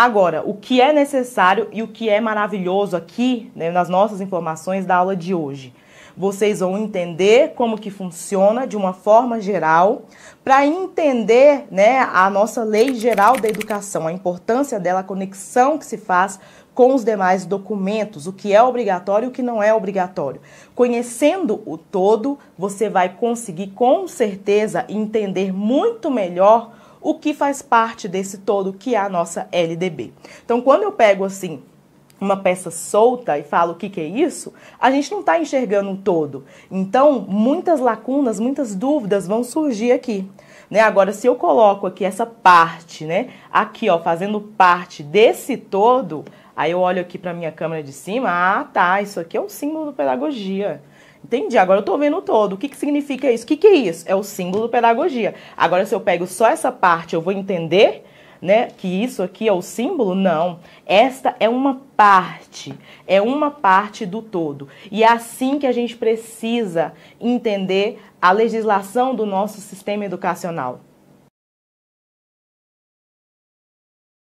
Agora, o que é necessário e o que é maravilhoso aqui, né, nas nossas informações da aula de hoje. Vocês vão entender como que funciona de uma forma geral, para entender né, a nossa lei geral da educação, a importância dela, a conexão que se faz com os demais documentos, o que é obrigatório e o que não é obrigatório. Conhecendo o todo, você vai conseguir com certeza entender muito melhor o que faz parte desse todo que é a nossa LDB. Então, quando eu pego assim uma peça solta e falo o que, que é isso, a gente não está enxergando um todo. Então, muitas lacunas, muitas dúvidas vão surgir aqui. Né? Agora, se eu coloco aqui essa parte, né? Aqui, ó, fazendo parte desse todo, aí eu olho aqui para minha câmera de cima, ah, tá, isso aqui é um símbolo da pedagogia. Entendi, agora eu estou vendo o todo. O que, que significa isso? O que, que é isso? É o símbolo pedagogia. Agora, se eu pego só essa parte, eu vou entender né, que isso aqui é o símbolo? Não. Esta é uma parte, é uma parte do todo. E é assim que a gente precisa entender a legislação do nosso sistema educacional.